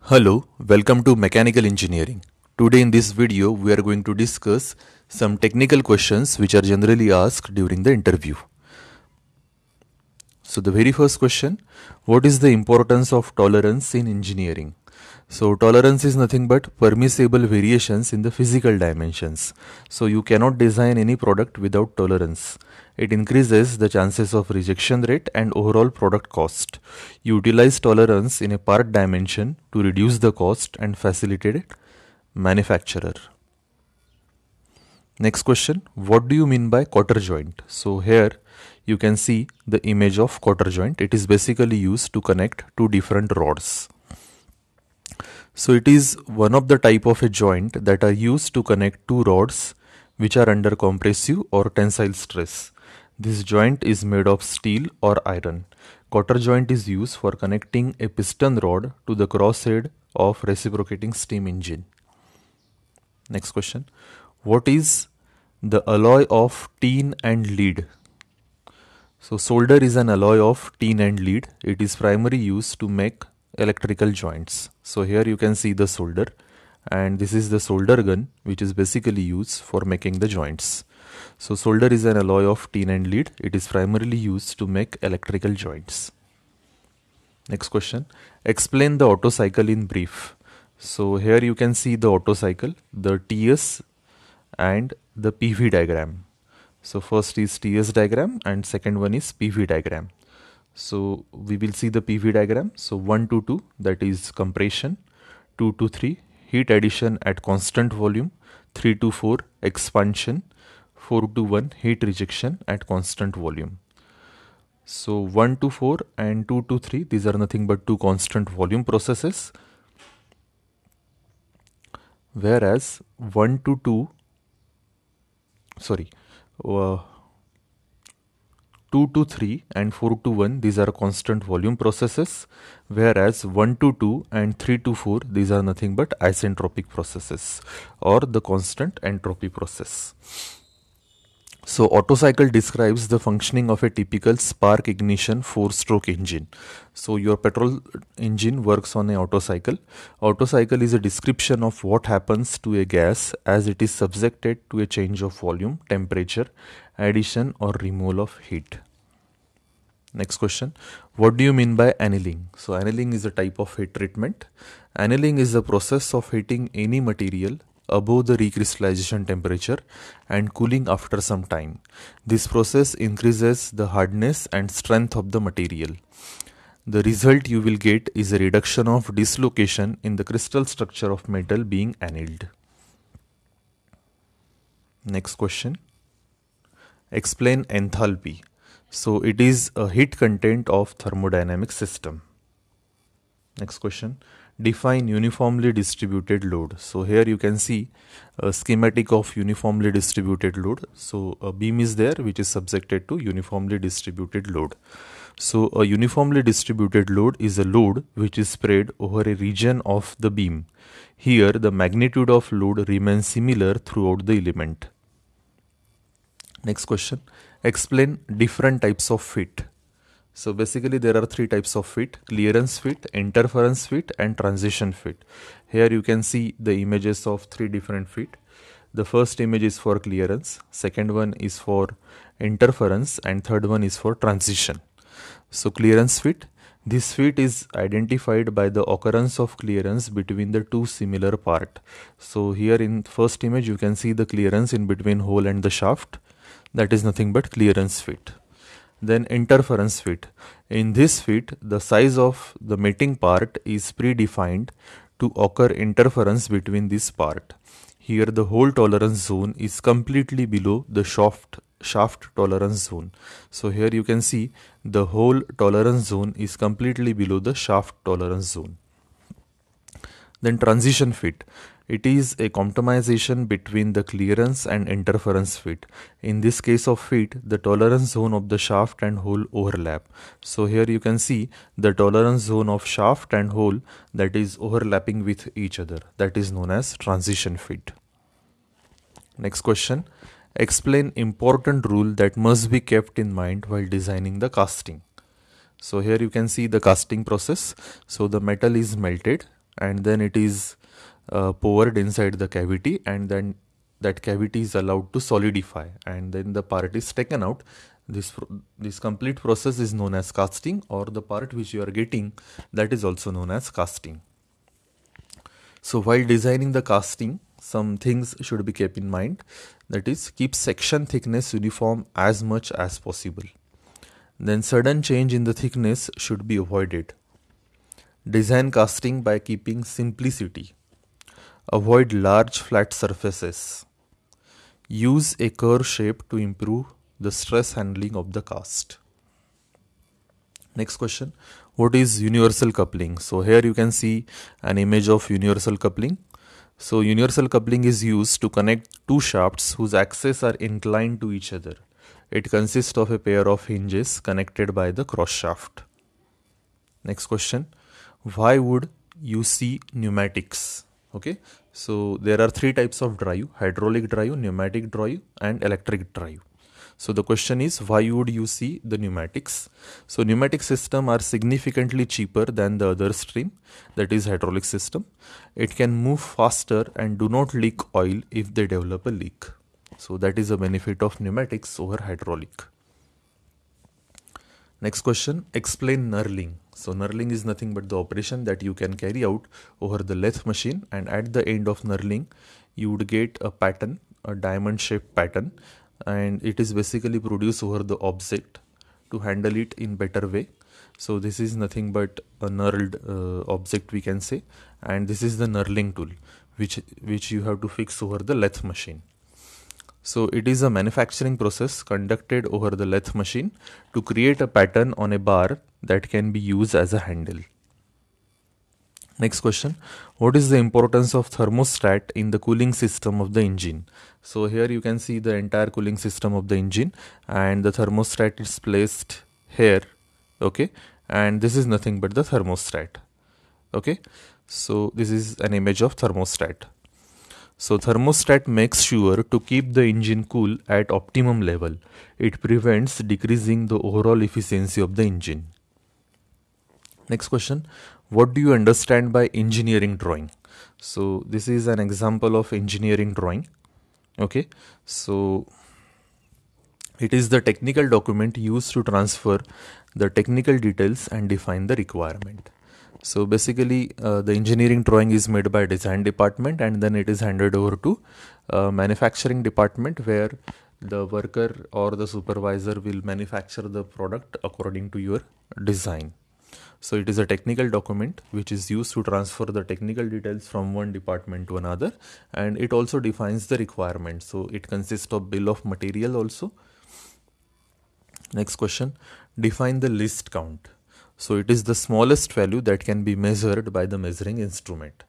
Hello, welcome to Mechanical Engineering. Today in this video we are going to discuss some technical questions which are generally asked during the interview. So the very first question, what is the importance of tolerance in engineering? So tolerance is nothing but permissible variations in the physical dimensions. So you cannot design any product without tolerance. It increases the chances of rejection rate and overall product cost. utilize tolerance in a part dimension to reduce the cost and facilitate it. Manufacturer. Next question. What do you mean by quarter joint? So here you can see the image of quarter joint. It is basically used to connect two different rods. So it is one of the type of a joint that are used to connect two rods which are under compressive or tensile stress. This joint is made of steel or iron. Cotter joint is used for connecting a piston rod to the crosshead of reciprocating steam engine. Next question. What is the alloy of tin and lead? So solder is an alloy of tin and lead. It is primarily used to make electrical joints so here you can see the solder and this is the solder gun which is basically used for making the joints so solder is an alloy of tin and lead it is primarily used to make electrical joints next question explain the auto cycle in brief so here you can see the auto cycle the ts and the pv diagram so first is ts diagram and second one is pv diagram so we will see the PV diagram. So 1 to 2 that is compression, 2 to 3 heat addition at constant volume, 3 to 4 expansion, 4 to 1 heat rejection at constant volume. So 1 to 4 and 2 to 3 these are nothing but two constant volume processes whereas 1 to 2 sorry uh, 2 to 3 and 4 to 1 these are constant volume processes whereas 1 to 2 and 3 to 4 these are nothing but isentropic processes or the constant entropy process. So Otto cycle describes the functioning of a typical spark ignition four stroke engine. So your petrol engine works on a Otto cycle. Otto cycle is a description of what happens to a gas as it is subjected to a change of volume, temperature, addition or removal of heat. Next question. What do you mean by annealing? So annealing is a type of heat treatment. Annealing is the process of heating any material above the recrystallization temperature and cooling after some time. This process increases the hardness and strength of the material. The result you will get is a reduction of dislocation in the crystal structure of metal being annealed. Next question. Explain enthalpy. So it is a heat content of thermodynamic system. Next question. Define uniformly distributed load. So here you can see a schematic of uniformly distributed load. So a beam is there which is subjected to uniformly distributed load. So a uniformly distributed load is a load which is spread over a region of the beam. Here the magnitude of load remains similar throughout the element. Next question explain different types of fit. So basically there are three types of fit, clearance fit, interference fit and transition fit. Here you can see the images of three different fit. The first image is for clearance, second one is for interference and third one is for transition. So clearance fit, this fit is identified by the occurrence of clearance between the two similar part. So here in first image you can see the clearance in between hole and the shaft that is nothing but clearance fit. then interference fit. in this fit, the size of the mating part is predefined to occur interference between this part here the whole tolerance zone is completely below the shaft shaft tolerance zone so here you can see the whole tolerance zone is completely below the shaft tolerance zone then transition fit it is a comptimization between the clearance and interference fit. In this case of fit, the tolerance zone of the shaft and hole overlap. So here you can see the tolerance zone of shaft and hole that is overlapping with each other. That is known as transition fit. Next question. Explain important rule that must be kept in mind while designing the casting. So here you can see the casting process. So the metal is melted and then it is uh, poured inside the cavity and then that cavity is allowed to solidify and then the part is taken out this this complete process is known as casting or the part which you are getting that is also known as casting so while designing the casting some things should be kept in mind that is keep section thickness uniform as much as possible then sudden change in the thickness should be avoided design casting by keeping simplicity Avoid large flat surfaces. Use a curve shape to improve the stress handling of the cast. Next question. What is universal coupling? So here you can see an image of universal coupling. So universal coupling is used to connect two shafts whose axes are inclined to each other. It consists of a pair of hinges connected by the cross shaft. Next question. Why would you see pneumatics? okay so there are three types of drive hydraulic drive pneumatic drive and electric drive so the question is why would you see the pneumatics? So pneumatic system are significantly cheaper than the other stream that is hydraulic system. It can move faster and do not leak oil if they develop a leak. So that is a benefit of pneumatics over hydraulic. Next question, explain knurling. So knurling is nothing but the operation that you can carry out over the lathe machine and at the end of knurling you would get a pattern, a diamond shaped pattern and it is basically produced over the object to handle it in better way. So this is nothing but a knurled uh, object we can say and this is the knurling tool which which you have to fix over the lathe machine. So it is a manufacturing process conducted over the lathe machine to create a pattern on a bar that can be used as a handle. Next question. What is the importance of thermostat in the cooling system of the engine? So here you can see the entire cooling system of the engine and the thermostat is placed here. Okay. And this is nothing but the thermostat. Okay. So this is an image of thermostat. So thermostat makes sure to keep the engine cool at optimum level. It prevents decreasing the overall efficiency of the engine. Next question. What do you understand by engineering drawing? So this is an example of engineering drawing. Okay. So it is the technical document used to transfer the technical details and define the requirement. So basically uh, the engineering drawing is made by design department and then it is handed over to uh, manufacturing department where the worker or the supervisor will manufacture the product according to your design. So it is a technical document which is used to transfer the technical details from one department to another and it also defines the requirements. So it consists of bill of material also. Next question, define the list count. So it is the smallest value that can be measured by the measuring instrument.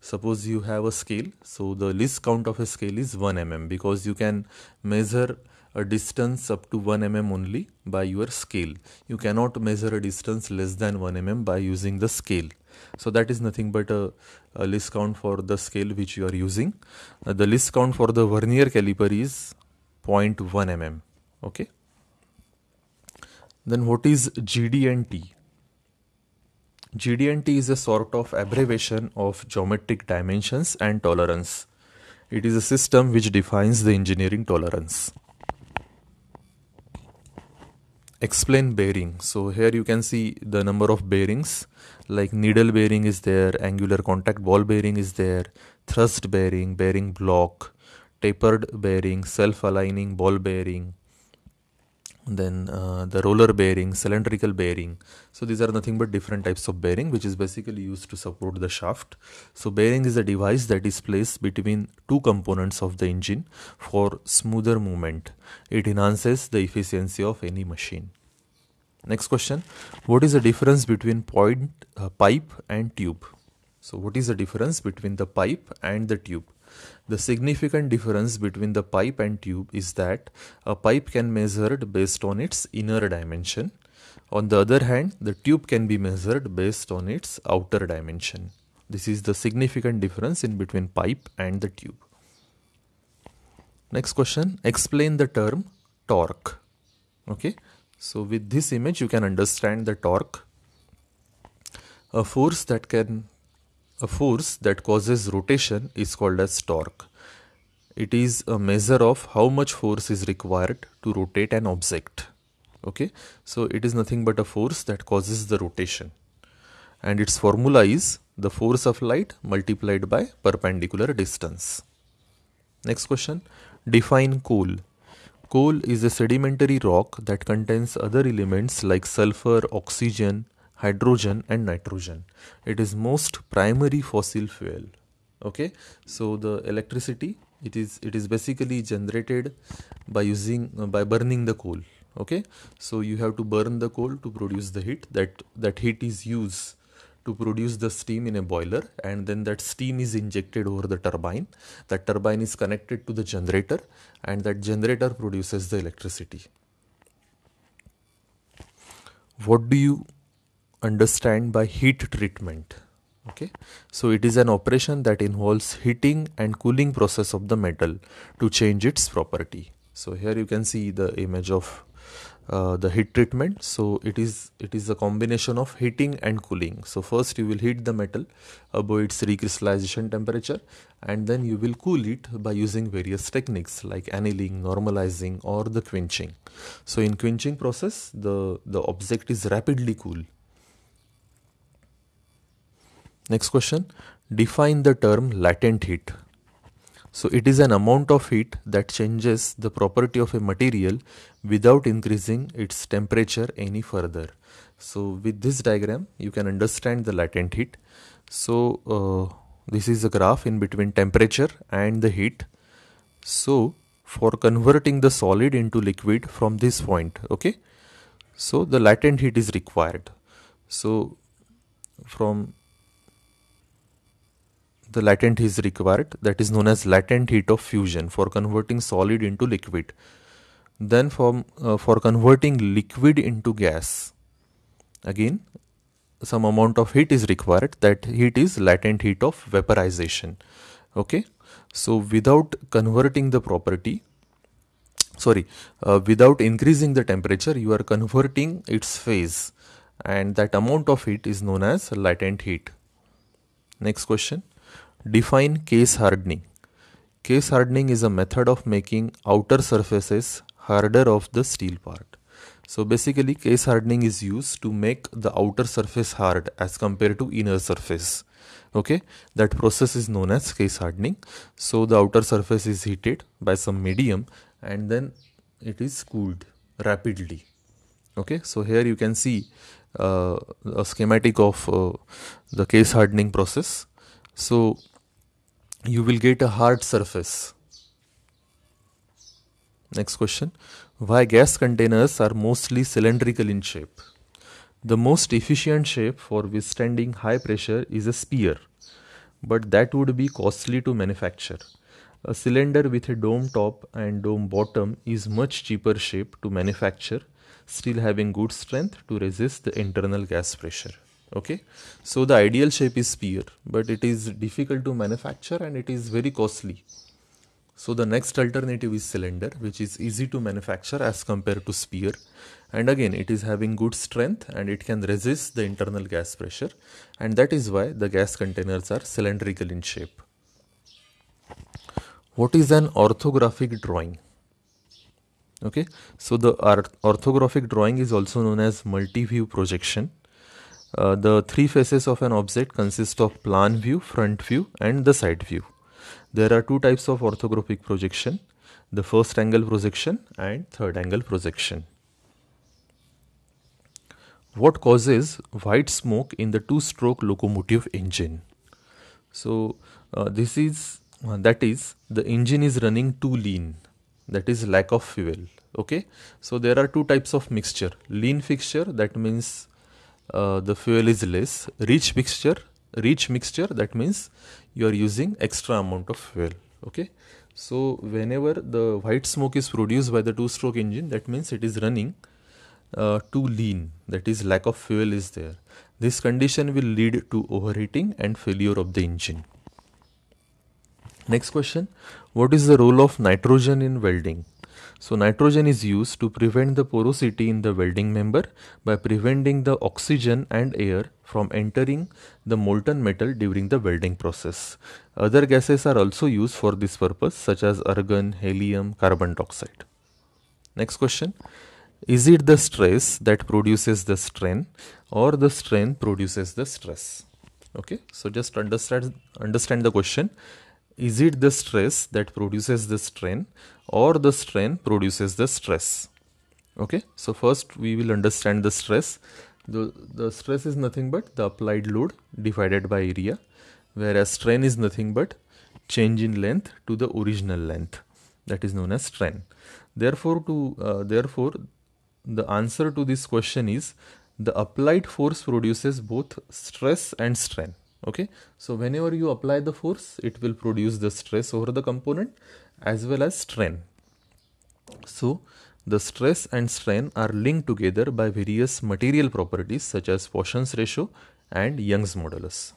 Suppose you have a scale, so the least count of a scale is 1 mm because you can measure a distance up to 1 mm only by your scale. You cannot measure a distance less than 1 mm by using the scale. So that is nothing but a, a least count for the scale which you are using. Uh, the least count for the vernier caliper is 0.1 mm. Okay. Then what is GD and T? GDNT is a sort of abbreviation of geometric dimensions and tolerance. It is a system which defines the engineering tolerance. Explain bearing. So here you can see the number of bearings like needle bearing is there, angular contact ball bearing is there, thrust bearing, bearing block, tapered bearing, self-aligning ball bearing, then uh, the roller bearing cylindrical bearing so these are nothing but different types of bearing which is basically used to support the shaft so bearing is a device that is placed between two components of the engine for smoother movement it enhances the efficiency of any machine next question what is the difference between point uh, pipe and tube so what is the difference between the pipe and the tube the significant difference between the pipe and tube is that a pipe can be measured based on its inner dimension. On the other hand, the tube can be measured based on its outer dimension. This is the significant difference in between pipe and the tube. Next question, explain the term torque. Okay, so with this image you can understand the torque. A force that can a force that causes rotation is called as torque. It is a measure of how much force is required to rotate an object. Okay, so it is nothing but a force that causes the rotation. And its formula is the force of light multiplied by perpendicular distance. Next question. Define coal. Coal is a sedimentary rock that contains other elements like sulfur, oxygen, hydrogen and nitrogen it is most primary fossil fuel okay so the electricity it is it is basically generated by using uh, by burning the coal okay so you have to burn the coal to produce the heat that that heat is used to produce the steam in a boiler and then that steam is injected over the turbine that turbine is connected to the generator and that generator produces the electricity what do you understand by heat treatment okay so it is an operation that involves heating and cooling process of the metal to change its property so here you can see the image of uh, the heat treatment so it is it is a combination of heating and cooling so first you will heat the metal above its recrystallization temperature and then you will cool it by using various techniques like annealing normalizing or the quenching so in quenching process the the object is rapidly cooled Next question, define the term latent heat. So it is an amount of heat that changes the property of a material without increasing its temperature any further. So with this diagram, you can understand the latent heat. So uh, this is a graph in between temperature and the heat. So for converting the solid into liquid from this point, okay. So the latent heat is required. So from the latent heat is required that is known as latent heat of fusion for converting solid into liquid then from uh, for converting liquid into gas again some amount of heat is required that heat is latent heat of vaporization okay so without converting the property sorry uh, without increasing the temperature you are converting its phase and that amount of heat is known as latent heat next question Define case hardening. Case hardening is a method of making outer surfaces harder of the steel part. So basically case hardening is used to make the outer surface hard as compared to inner surface. Okay, that process is known as case hardening. So the outer surface is heated by some medium and then it is cooled rapidly. Okay, so here you can see uh, a schematic of uh, the case hardening process. So you will get a hard surface. Next question Why gas containers are mostly cylindrical in shape? The most efficient shape for withstanding high pressure is a sphere, but that would be costly to manufacture. A cylinder with a dome top and dome bottom is much cheaper shape to manufacture, still having good strength to resist the internal gas pressure okay so the ideal shape is sphere but it is difficult to manufacture and it is very costly so the next alternative is cylinder which is easy to manufacture as compared to sphere and again it is having good strength and it can resist the internal gas pressure and that is why the gas containers are cylindrical in shape what is an orthographic drawing okay so the orthographic drawing is also known as multi-view projection uh, the three faces of an object consist of plan view, front view and the side view. There are two types of orthographic projection, the first angle projection and third angle projection. What causes white smoke in the two-stroke locomotive engine? So uh, this is, uh, that is, the engine is running too lean, that is lack of fuel okay so there are two types of mixture lean fixture that means uh, the fuel is less rich mixture rich mixture that means you are using extra amount of fuel okay so whenever the white smoke is produced by the two stroke engine that means it is running uh, too lean that is lack of fuel is there this condition will lead to overheating and failure of the engine next question what is the role of nitrogen in welding so nitrogen is used to prevent the porosity in the welding member by preventing the oxygen and air from entering the molten metal during the welding process. Other gases are also used for this purpose such as argon, helium, carbon dioxide. Next question. Is it the stress that produces the strain or the strain produces the stress? Okay, so just understand, understand the question. Is it the stress that produces the strain or the strain produces the stress okay so first we will understand the stress the, the stress is nothing but the applied load divided by area whereas strain is nothing but change in length to the original length that is known as strain therefore to uh, therefore the answer to this question is the applied force produces both stress and strain okay so whenever you apply the force it will produce the stress over the component as well as strain so the stress and strain are linked together by various material properties such as Poisson's ratio and Young's modulus.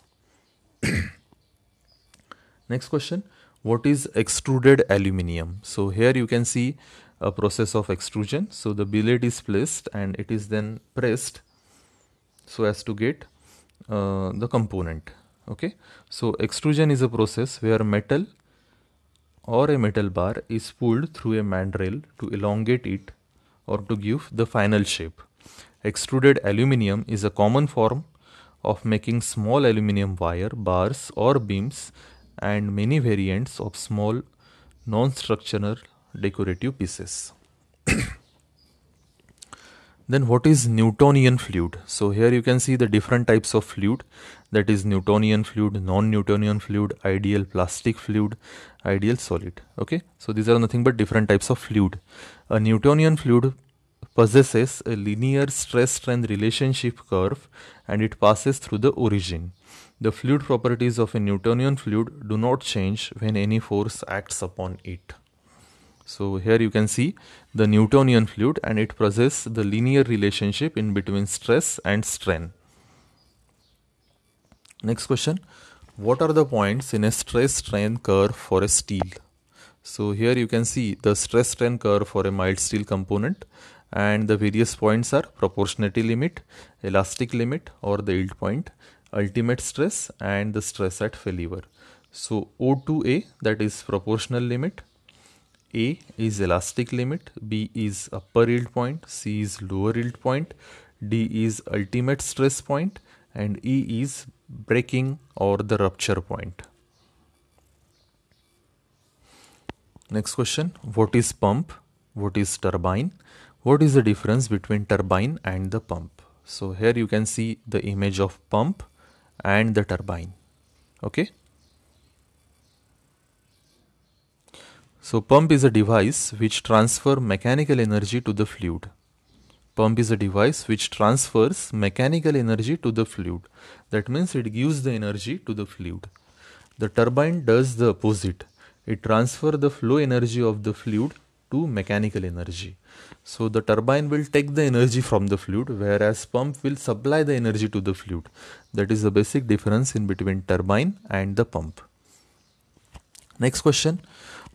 Next question What is extruded aluminium? So, here you can see a process of extrusion. So, the billet is placed and it is then pressed so as to get uh, the component okay so extrusion is a process where metal or a metal bar is pulled through a mandrel to elongate it or to give the final shape extruded aluminum is a common form of making small aluminum wire bars or beams and many variants of small non-structural decorative pieces Then what is Newtonian fluid? So here you can see the different types of fluid that is Newtonian fluid, non-Newtonian fluid, ideal plastic fluid, ideal solid. Okay, so these are nothing but different types of fluid. A Newtonian fluid possesses a linear stress strength relationship curve and it passes through the origin. The fluid properties of a Newtonian fluid do not change when any force acts upon it. So here you can see the Newtonian fluid and it possesses the linear relationship in between stress and strain. Next question. What are the points in a stress strain curve for a steel? So here you can see the stress strain curve for a mild steel component and the various points are proportionality limit, elastic limit or the yield point, ultimate stress and the stress at failure. So O2A that is proportional limit a is elastic limit, B is upper yield point, C is lower yield point, D is ultimate stress point and E is breaking or the rupture point. Next question, what is pump? What is turbine? What is the difference between turbine and the pump? So here you can see the image of pump and the turbine. Okay. So pump is a device which transfer mechanical energy to the fluid. Pump is a device which transfers mechanical energy to the fluid. That means it gives the energy to the fluid. The turbine does the opposite. It transfers the flow energy of the fluid to mechanical energy. So the turbine will take the energy from the fluid whereas pump will supply the energy to the fluid. That is the basic difference in between turbine and the pump. Next question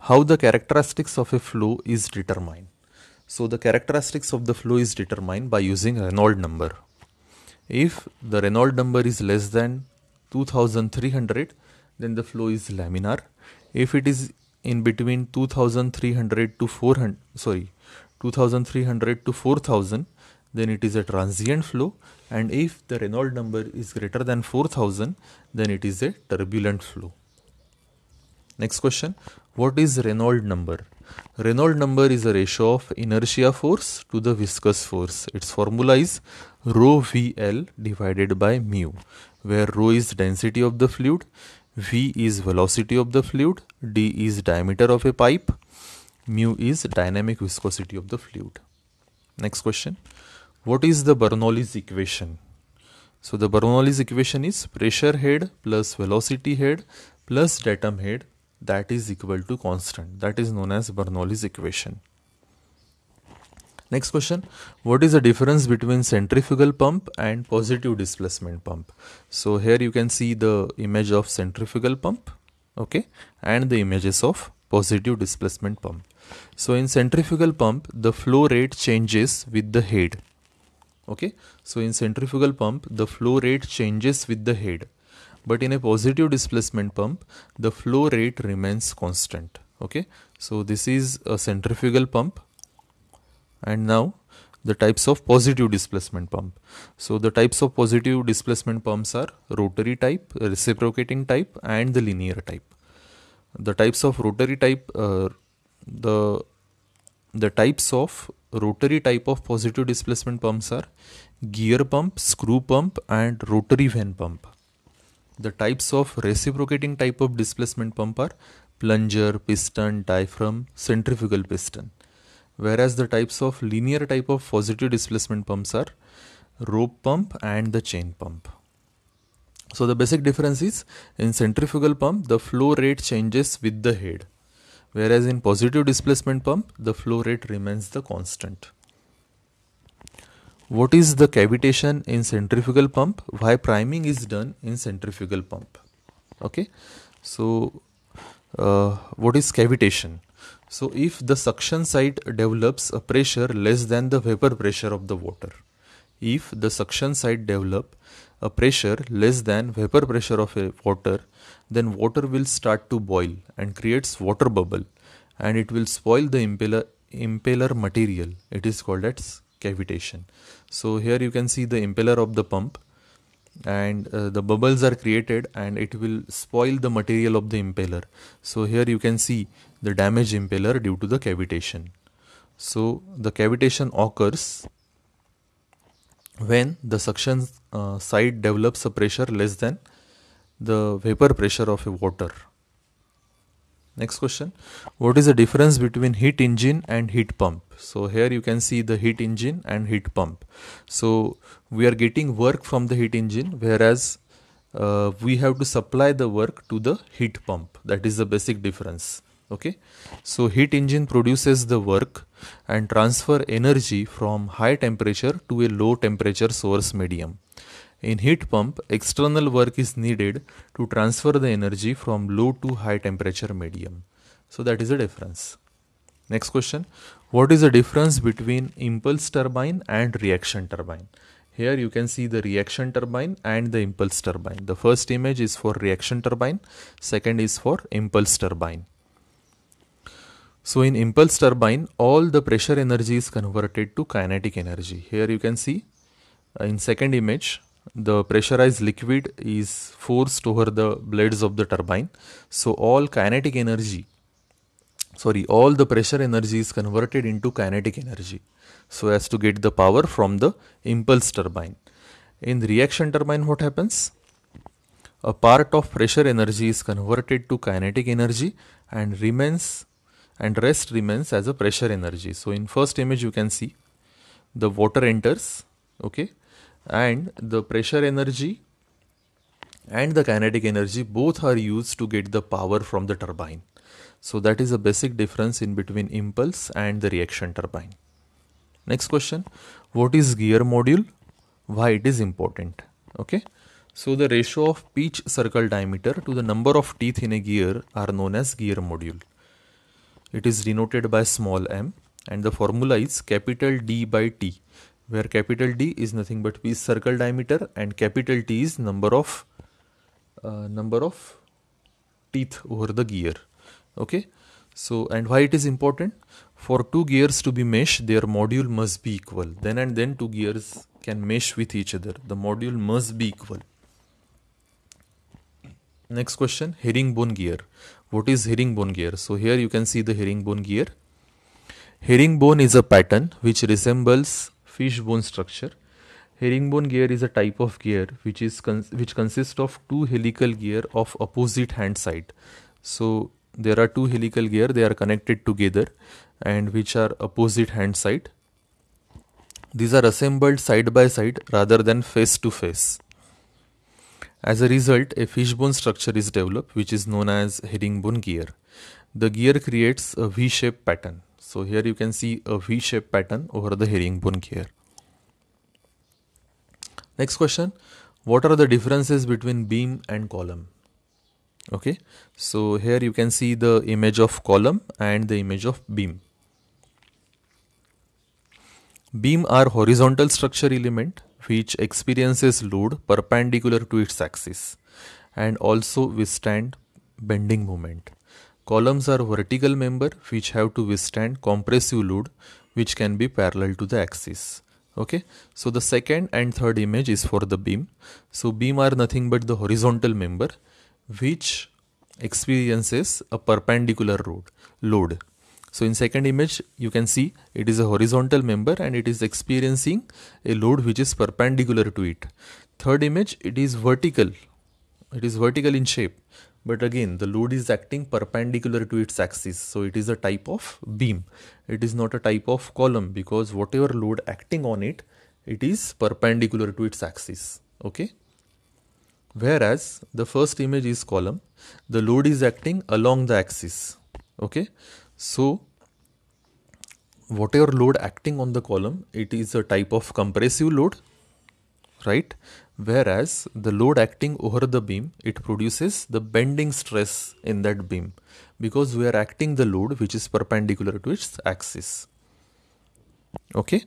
how the characteristics of a flow is determined. So the characteristics of the flow is determined by using Reynolds number. If the Reynolds number is less than 2300 then the flow is laminar. If it is in between 2300 to 400 sorry 2300 to 4000 then it is a transient flow and if the Reynolds number is greater than 4000 then it is a turbulent flow. Next question what is Reynolds number? Reynolds number is a ratio of inertia force to the viscous force. Its formula is rho VL divided by mu, where rho is density of the fluid, V is velocity of the fluid, D is diameter of a pipe, mu is dynamic viscosity of the fluid. Next question. What is the Bernoulli's equation? So the Bernoulli's equation is pressure head plus velocity head plus datum head that is equal to constant that is known as bernoulli's equation next question what is the difference between centrifugal pump and positive displacement pump so here you can see the image of centrifugal pump okay and the images of positive displacement pump so in centrifugal pump the flow rate changes with the head okay so in centrifugal pump the flow rate changes with the head but in a positive displacement pump the flow rate remains constant okay so this is a centrifugal pump and now the types of positive displacement pump so the types of positive displacement pumps are rotary type reciprocating type and the linear type the types of rotary type uh, the the types of rotary type of positive displacement pumps are gear pump screw pump and rotary vane pump the types of reciprocating type of displacement pump are plunger, piston, diaphragm, centrifugal piston. Whereas the types of linear type of positive displacement pumps are rope pump and the chain pump. So the basic difference is in centrifugal pump the flow rate changes with the head whereas in positive displacement pump the flow rate remains the constant. What is the cavitation in centrifugal pump? Why priming is done in centrifugal pump? Okay, so uh, what is cavitation? So if the suction side develops a pressure less than the vapor pressure of the water, if the suction side develop a pressure less than vapor pressure of a water, then water will start to boil and creates water bubble and it will spoil the impeller impeller material. It is called as cavitation so here you can see the impeller of the pump and uh, the bubbles are created and it will spoil the material of the impeller so here you can see the damaged impeller due to the cavitation so the cavitation occurs when the suction uh, side develops a pressure less than the vapor pressure of water next question what is the difference between heat engine and heat pump so here you can see the heat engine and heat pump so we are getting work from the heat engine whereas uh, we have to supply the work to the heat pump that is the basic difference okay so heat engine produces the work and transfer energy from high temperature to a low temperature source medium in heat pump, external work is needed to transfer the energy from low to high temperature medium. So that is the difference. Next question. What is the difference between impulse turbine and reaction turbine? Here you can see the reaction turbine and the impulse turbine. The first image is for reaction turbine, second is for impulse turbine. So in impulse turbine, all the pressure energy is converted to kinetic energy. Here you can see uh, in second image the pressurized liquid is forced over the blades of the turbine so all kinetic energy sorry all the pressure energy is converted into kinetic energy so as to get the power from the impulse turbine in the reaction turbine what happens a part of pressure energy is converted to kinetic energy and remains and rest remains as a pressure energy so in first image you can see the water enters okay and the pressure energy and the kinetic energy both are used to get the power from the turbine. So that is a basic difference in between impulse and the reaction turbine. Next question, what is gear module? Why it is important? Okay. So the ratio of each circle diameter to the number of teeth in a gear are known as gear module. It is denoted by small m and the formula is capital D by T where capital D is nothing but P circle diameter and capital T is number of uh, number of teeth over the gear okay so and why it is important for two gears to be mesh their module must be equal then and then two gears can mesh with each other the module must be equal next question herringbone gear what is herringbone gear so here you can see the herringbone gear herringbone is a pattern which resembles fish bone structure. Herringbone gear is a type of gear which is cons- which consists of two helical gear of opposite hand side. So there are two helical gear they are connected together and which are opposite hand side. These are assembled side by side rather than face to face. As a result, a fishbone structure is developed which is known as herringbone gear. The gear creates a V-shaped pattern. So here you can see a V-shaped pattern over the herringbone here. Next question, what are the differences between beam and column? Okay, so here you can see the image of column and the image of beam. Beam are horizontal structure element which experiences load perpendicular to its axis and also withstand bending moment. Columns are vertical member which have to withstand compressive load which can be parallel to the axis. Okay, so the second and third image is for the beam. So beam are nothing but the horizontal member which experiences a perpendicular load. So in second image you can see it is a horizontal member and it is experiencing a load which is perpendicular to it. Third image it is vertical. It is vertical in shape but again the load is acting perpendicular to its axis so it is a type of beam it is not a type of column because whatever load acting on it it is perpendicular to its axis okay whereas the first image is column the load is acting along the axis okay so whatever load acting on the column it is a type of compressive load right whereas the load acting over the beam it produces the bending stress in that beam because we are acting the load which is perpendicular to its axis okay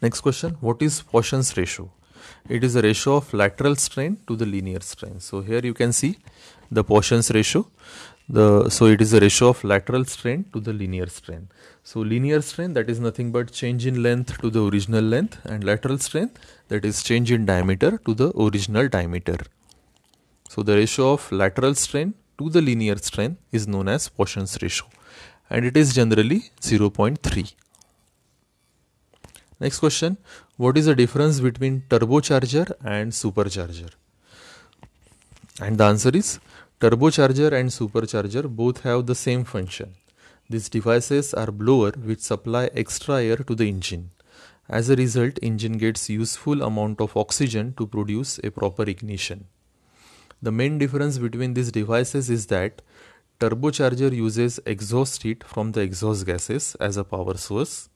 next question what is Poisson's ratio it is the ratio of lateral strain to the linear strain so here you can see the Poisson's ratio the so it is a ratio of lateral strain to the linear strain so linear strain that is nothing but change in length to the original length and lateral strain that is change in diameter to the original diameter so the ratio of lateral strain to the linear strain is known as Poisson's ratio and it is generally 0.3 next question what is the difference between turbocharger and supercharger and the answer is Turbocharger and supercharger both have the same function. These devices are blower which supply extra air to the engine. As a result, engine gets useful amount of oxygen to produce a proper ignition. The main difference between these devices is that turbocharger uses exhaust heat from the exhaust gases as a power source,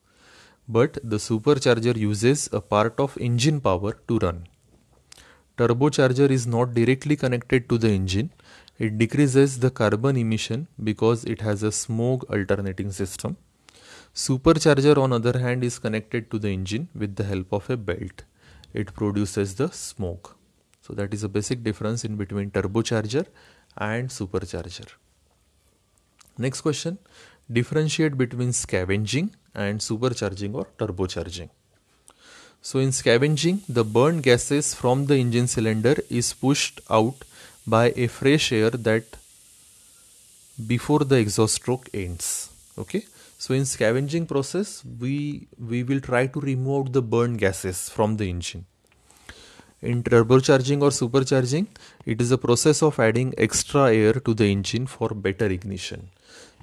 but the supercharger uses a part of engine power to run. Turbocharger is not directly connected to the engine it decreases the carbon emission because it has a smoke alternating system. Supercharger on other hand is connected to the engine with the help of a belt. It produces the smoke. So that is a basic difference in between turbocharger and supercharger. Next question, differentiate between scavenging and supercharging or turbocharging. So in scavenging, the burned gases from the engine cylinder is pushed out by a fresh air that before the exhaust stroke ends okay so in scavenging process we we will try to remove the burned gases from the engine in turbocharging or supercharging it is a process of adding extra air to the engine for better ignition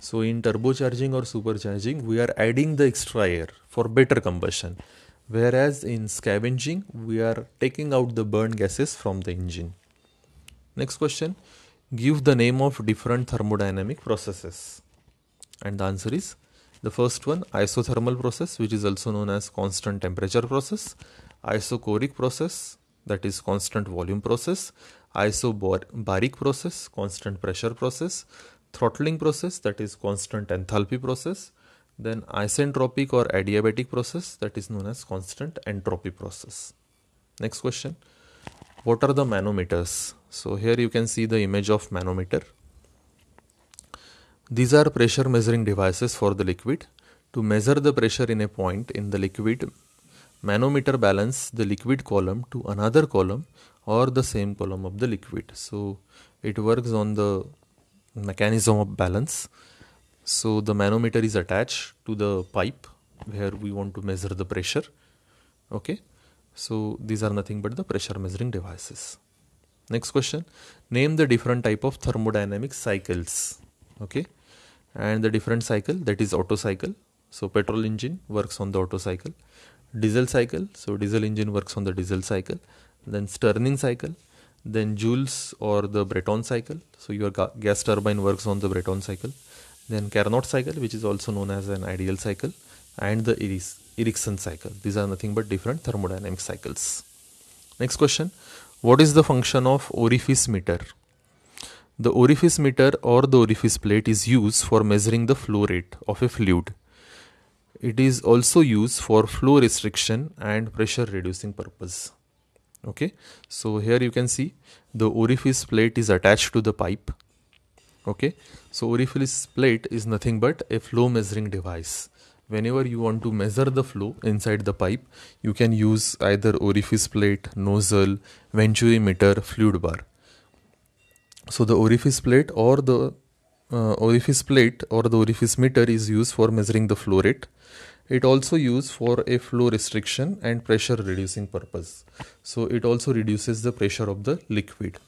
so in turbocharging or supercharging we are adding the extra air for better combustion whereas in scavenging we are taking out the burned gases from the engine Next question Give the name of different thermodynamic processes. And the answer is the first one isothermal process, which is also known as constant temperature process, isochoric process, that is constant volume process, isobaric process, constant pressure process, throttling process, that is constant enthalpy process, then isentropic or adiabatic process, that is known as constant entropy process. Next question what are the manometers so here you can see the image of manometer these are pressure measuring devices for the liquid to measure the pressure in a point in the liquid manometer balance the liquid column to another column or the same column of the liquid so it works on the mechanism of balance so the manometer is attached to the pipe where we want to measure the pressure okay so these are nothing but the pressure measuring devices. Next question, name the different type of thermodynamic cycles. Okay, and the different cycle that is auto cycle. So petrol engine works on the auto cycle, diesel cycle. So diesel engine works on the diesel cycle, then Stirling cycle, then Joule's or the Breton cycle. So your ga gas turbine works on the Breton cycle, then Carnot cycle, which is also known as an ideal cycle and the Erickson cycle. These are nothing but different thermodynamic cycles. Next question. What is the function of orifice meter? The orifice meter or the orifice plate is used for measuring the flow rate of a fluid. It is also used for flow restriction and pressure reducing purpose. Okay, so here you can see the orifice plate is attached to the pipe. Okay, so orifice plate is nothing but a flow measuring device whenever you want to measure the flow inside the pipe you can use either orifice plate nozzle meter, fluid bar so the orifice plate or the uh, orifice plate or the orifice meter is used for measuring the flow rate it also used for a flow restriction and pressure reducing purpose so it also reduces the pressure of the liquid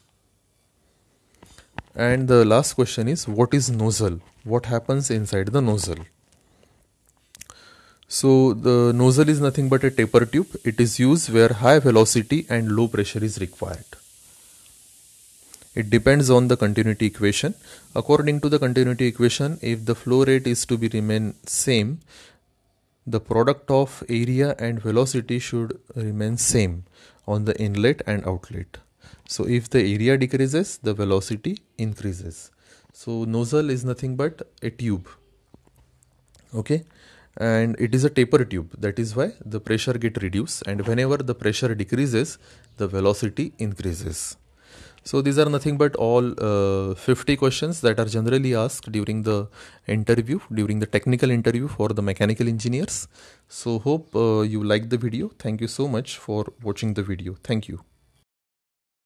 and the last question is what is nozzle what happens inside the nozzle so the nozzle is nothing but a taper tube. It is used where high velocity and low pressure is required. It depends on the continuity equation. According to the continuity equation, if the flow rate is to be remain same, the product of area and velocity should remain same on the inlet and outlet. So if the area decreases, the velocity increases. So nozzle is nothing but a tube. Okay and it is a taper tube that is why the pressure get reduced and whenever the pressure decreases the velocity increases so these are nothing but all uh, 50 questions that are generally asked during the interview during the technical interview for the mechanical engineers so hope uh, you like the video thank you so much for watching the video thank you